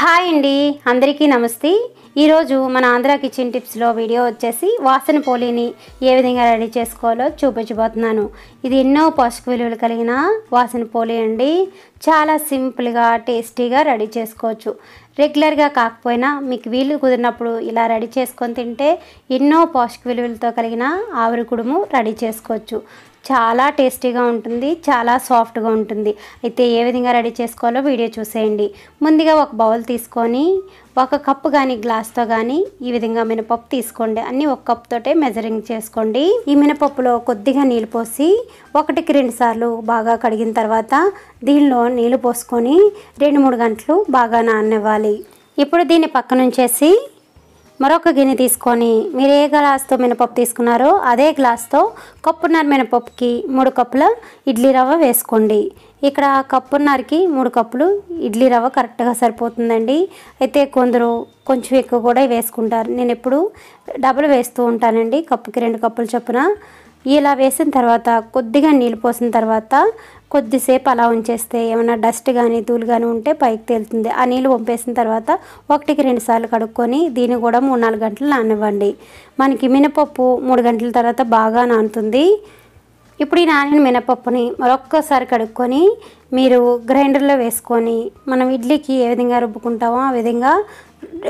hi అండి అందరికీ నమస్తే ఈరోజు మన ఆంధ్ర కిచెన్ టిప్స్లో వీడియో వచ్చేసి వాసన పోలిని ఏ విధంగా రెడీ చేసుకోవాలో చూపించబోతున్నాను ఇది ఎన్నో పోషక విలువలు కలిగిన వాసన పోలి అండి చాలా సింపుల్గా టేస్టీగా రెడీ చేసుకోవచ్చు రెగ్యులర్గా కాకపోయినా మీకు వీలు కుదిరినప్పుడు ఇలా రెడీ చేసుకొని తింటే ఎన్నో పోషక విలువలతో కలిగిన ఆవిరి కుడుము రెడీ చేసుకోవచ్చు చాలా టేస్టీగా ఉంటుంది చాలా సాఫ్ట్గా ఉంటుంది అయితే ఏ విధంగా రెడీ చేసుకోవాలో వీడియో చూసేయండి ముందుగా ఒక బౌల్ తీసుకొని ఒక కప్పు కానీ గ్లాస్తో కానీ ఈ విధంగా మినపప్పు తీసుకోండి అన్నీ ఒక కప్తోటే మెజరింగ్ చేసుకోండి ఈ మినపప్పులో కొద్దిగా నీళ్ళు పోసి ఒకటికి రెండు సార్లు బాగా కడిగిన తర్వాత దీనిలో నీళ్ళు పోసుకొని రెండు మూడు గంటలు బాగా నాననివ్వాలి తీసుకోవాలి ఇప్పుడు దీన్ని పక్కనుంచేసి మరొక గిన్నె తీసుకొని మీరు ఏ గ్లాస్తో మినపప్పు తీసుకున్నారో అదే గ్లాస్తో కప్పున్నర మినపప్పుకి మూడు కప్పుల ఇడ్లీ రవ్వ వేసుకోండి ఇక్కడ కప్పున్నరకి మూడు కప్పులు ఇడ్లీ రవ్వ కరెక్ట్గా సరిపోతుందండి అయితే కొందరు కొంచెం ఎక్కువ కూడా వేసుకుంటారు నేను ఎప్పుడు డబుల్ వేస్తూ ఉంటానండి కప్పుకి రెండు కప్పులు చొప్పున ఇలా వేసిన తర్వాత కొద్దిగా నీళ్ళు పోసిన తర్వాత కొద్దిసేపు అలా ఉంచేస్తే ఏమైనా డస్ట్ కానీ ధూళి కానీ ఉంటే పైకి తేలుతుంది ఆ నీళ్ళు పంపేసిన తర్వాత ఒకటికి రెండు సార్లు కడుక్కొని దీన్ని కూడా మూడు నాలుగు గంటలు నానివ్వండి మనకి మినపప్పు మూడు గంటల తర్వాత బాగా నానుతుంది ఇప్పుడు ఈ నానిన మినపప్పుని మరొక్కసారి కడుక్కొని మీరు గ్రైండర్లో వేసుకొని మనం ఇడ్లీకి ఏ విధంగా రుబ్బుకుంటామో ఆ విధంగా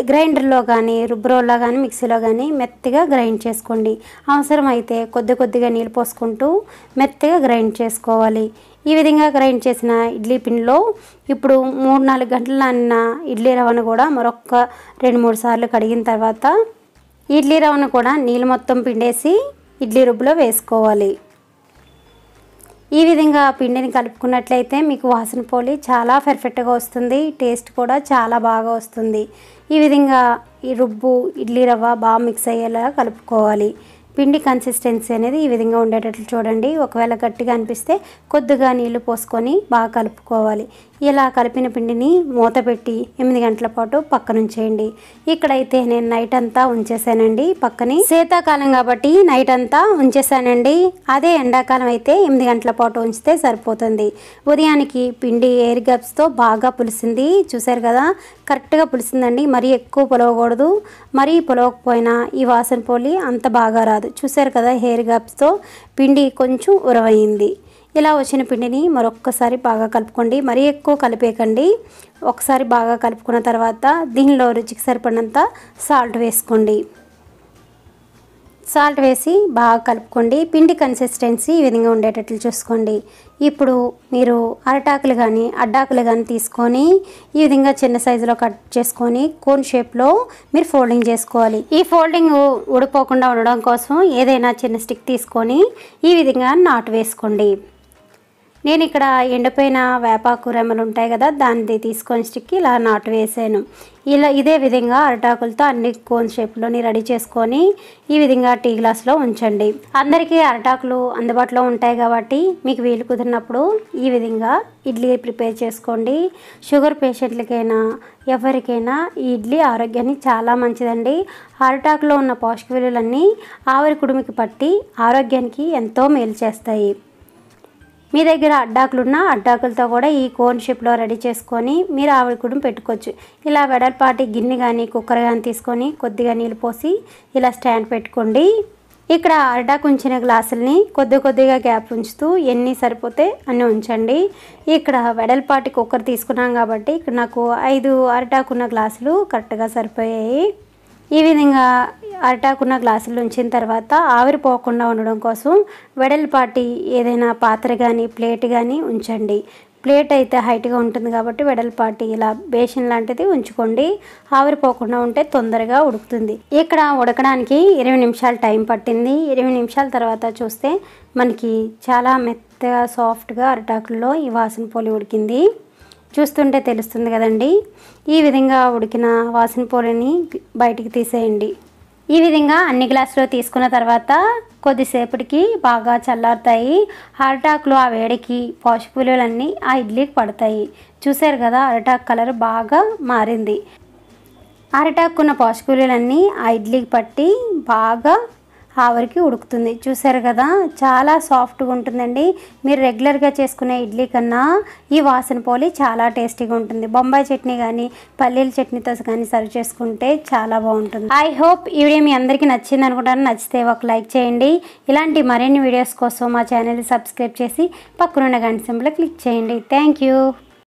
గ్రైండర్లో కానీ రుబ్రోలో కానీ మిక్సీలో కానీ మెత్తగా గ్రైండ్ చేసుకోండి అవసరమైతే కొద్ది కొద్దిగా నీళ్ళు పోసుకుంటూ మెత్తగా గ్రైండ్ చేసుకోవాలి ఈ విధంగా గ్రైండ్ చేసిన ఇడ్లీ పిండిలో ఇప్పుడు మూడు నాలుగు గంటల అన్న ఇడ్లీ రవ్వను కూడా మరొక రెండు మూడు సార్లు కడిగిన తర్వాత ఇడ్లీ రవ్వను కూడా నీళ్ళు మొత్తం పిండేసి ఇడ్లీ రుబ్బులో వేసుకోవాలి ఈ విధంగా పిండిని కలుపుకున్నట్లయితే మీకు వాసన పోలి చాలా పెర్ఫెక్ట్గా వస్తుంది టేస్ట్ కూడా చాలా బాగా వస్తుంది ఈ విధంగా ఈ రుబ్బు ఇడ్లీ రవ్వ బాగా మిక్స్ అయ్యేలా కలుపుకోవాలి పిండి కన్సిస్టెన్సీ అనేది ఈ విధంగా ఉండేటట్లు చూడండి ఒకవేళ గట్టిగా అనిపిస్తే కొద్దిగా నీళ్లు పోసుకొని బాగా కలుపుకోవాలి ఇలా కలిపిన పిండిని మూత పెట్టి ఎనిమిది గంటల పాటు పక్కనుంచేయండి ఇక్కడైతే నేను నైట్ అంతా ఉంచేసానండి పక్కని శీతాకాలం కాబట్టి నైట్ అంతా ఉంచేసానండి అదే ఎండాకాలం అయితే ఎనిమిది గంటల పాటు ఉంచితే సరిపోతుంది ఉదయానికి పిండి ఎయిర్ గ్యాప్స్తో బాగా పులిసింది చూసారు కదా కరెక్ట్గా పులిసిందండి మరీ ఎక్కువ పొలవకూడదు మరీ పొలవకపోయినా ఈ వాసన పోలి అంత బాగా రాదు చూశారు కదా హెయిర్ గ్యాప్స్తో పిండి కొంచెం ఉరవయింది ఇలా వచ్చిన పిండిని మరొక్కసారి బాగా కలుపుకోండి మరీ ఎక్కువ కలిపేయకండి ఒకసారి బాగా కలుపుకున్న తర్వాత దీనిలో రుచికి సరిపడినంత సాల్ట్ వేసుకోండి సాల్ట్ వేసి బాగా కలుపుకోండి పిండి కన్సిస్టెన్సీ ఈ విధంగా ఉండేటట్లు చూసుకోండి ఇప్పుడు మీరు అరటాకులు కానీ అడ్డాకులు కానీ తీసుకొని ఈ విధంగా చిన్న సైజులో కట్ చేసుకొని కోన్ షేప్లో మీరు ఫోల్డింగ్ చేసుకోవాలి ఈ ఫోల్డింగ్ ఉడిపోకుండా ఉండడం కోసం ఏదైనా చిన్న స్టిక్ తీసుకొని ఈ విధంగా నాటు వేసుకోండి నేను ఇక్కడ ఎండిపోయిన వేపాకు రెమ్మలు ఉంటాయి కదా దాన్ని తీసుకొని స్టిక్కి ఇలా నాటు వేసాను ఇలా ఇదే విధంగా అరటాకులతో అన్ని కోన్ షేప్లోని రెడీ చేసుకొని ఈ విధంగా టీ గ్లాస్లో ఉంచండి అందరికీ అరటాకులు అందుబాటులో ఉంటాయి కాబట్టి మీకు వీలు కుదిరినప్పుడు ఈ విధంగా ఇడ్లీ ప్రిపేర్ చేసుకోండి షుగర్ పేషెంట్లకైనా ఎవరికైనా ఈ ఇడ్లీ ఆరోగ్యానికి చాలా మంచిదండి అరటాకులో ఉన్న పోషక విలువలన్నీ ఆవిరి కుడుమికి పట్టి ఆరోగ్యానికి ఎంతో మేలు చేస్తాయి మీ దగ్గర అడ్డాకులున్నా అడ్డాకులతో కూడా ఈ కోన్ షేప్లో రెడీ చేసుకొని మీరు ఆవిడకుడు పెట్టుకోవచ్చు ఇలా వెడల్పాటి గిన్నె కానీ కుక్కర్ కానీ తీసుకొని కొద్దిగా నీళ్ళు పోసి ఇలా స్టాండ్ పెట్టుకోండి ఇక్కడ అరటాకు ఉంచిన గ్లాసుల్ని కొద్ది కొద్దిగా గ్యాప్ ఉంచుతూ ఎన్ని సరిపోతే అన్ని ఉంచండి ఇక్కడ వెడల్పాటి కుక్కర్ తీసుకున్నాం కాబట్టి ఇక్కడ నాకు ఐదు అరటాకున్న గ్లాసులు కరెక్ట్గా సరిపోయాయి ఈ విధంగా అరిటాకున్న గ్లాసులు ఉంచిన తర్వాత ఆవిరిపోకుండా ఉండడం కోసం వెడల్పాటి ఏదైనా పాత్ర కానీ ప్లేట్ కానీ ఉంచండి ప్లేట్ అయితే హైట్గా ఉంటుంది కాబట్టి వెడల్పాటి ఇలా బేషన్ లాంటిది ఉంచుకోండి ఆవిరిపోకుండా ఉంటే తొందరగా ఉడుకుతుంది ఇక్కడ ఉడకడానికి ఇరవై నిమిషాలు టైం పట్టింది ఇరవై నిమిషాల తర్వాత చూస్తే మనకి చాలా మెత్తగా సాఫ్ట్గా అరిటాకుల్లో ఈ వాసన పోలి ఉడికింది చూస్తుంటే తెలుస్తుంది కదండి ఈ విధంగా ఉడికిన వాసన పూలని బయటికి తీసేయండి ఈ విధంగా అన్ని గ్లాసులో తీసుకున్న తర్వాత కొద్దిసేపటికి బాగా చల్లారుతాయి అరటాకులు ఆ వేడికి పోషకూలన్నీ ఆ ఇడ్లీకి పడతాయి చూసారు కదా అరటాకు కలర్ బాగా మారింది అరటాకున్న పోషకూలన్నీ ఆ ఇడ్లీకి పట్టి బాగా ఆవరికి ఉడుకుతుంది చూసారు కదా చాలా సాఫ్ట్గా ఉంటుందండి మీరు రెగ్యులర్గా చేసుకునే ఇడ్లీ కన్నా ఈ వాసన పోలి చాలా టేస్టీగా ఉంటుంది బొంబాయి చట్నీ కానీ పల్లీల చట్నీతో కానీ సర్వ్ చేసుకుంటే చాలా బాగుంటుంది ఐ హోప్ ఈ వీడియో మీ అందరికీ నచ్చింది అనుకుంటాను నచ్చితే ఒక లైక్ చేయండి ఇలాంటి మరిన్ని వీడియోస్ కోసం మా ఛానల్ని సబ్స్క్రైబ్ చేసి పక్కనున్న గంట సింపుల్ క్లిక్ చేయండి థ్యాంక్